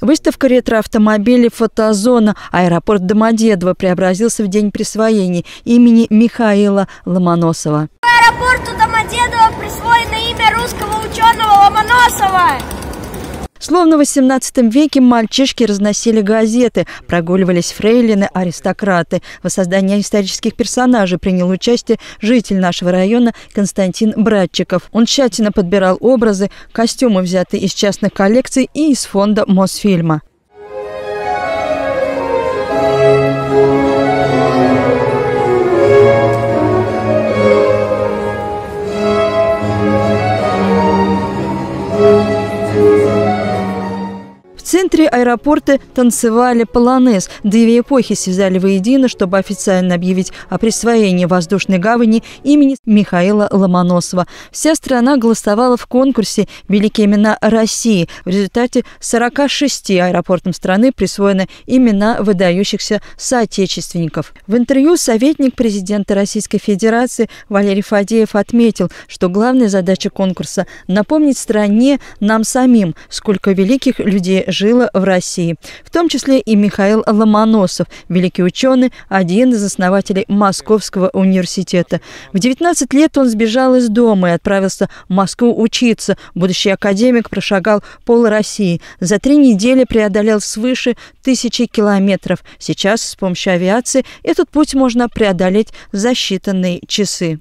Выставка ретроавтомобилей «Фотозона» аэропорт Домодедово преобразился в день присвоения имени Михаила Ломоносова. Аэропорту Домодедово присвоено имя русского ученого Ломоносова. Словно в XVIII веке мальчишки разносили газеты, прогуливались фрейлины, аристократы. В создании исторических персонажей принял участие житель нашего района Константин Братчиков. Он тщательно подбирал образы, костюмы, взятые из частных коллекций и из фонда Мосфильма. центре аэропорта танцевали полонез. Две эпохи связали воедино, чтобы официально объявить о присвоении воздушной гавани имени Михаила Ломоносова. Вся страна голосовала в конкурсе «Великие имена России». В результате 46 аэропортам страны присвоены имена выдающихся соотечественников. В интервью советник президента Российской Федерации Валерий Фадеев отметил, что главная задача конкурса – напомнить стране, нам самим, сколько великих людей живут жила в России, в том числе и Михаил Ломоносов, великий ученый, один из основателей Московского университета. В 19 лет он сбежал из дома и отправился в Москву учиться. Будущий академик прошагал пол России. За три недели преодолел свыше тысячи километров. Сейчас с помощью авиации этот путь можно преодолеть за считанные часы.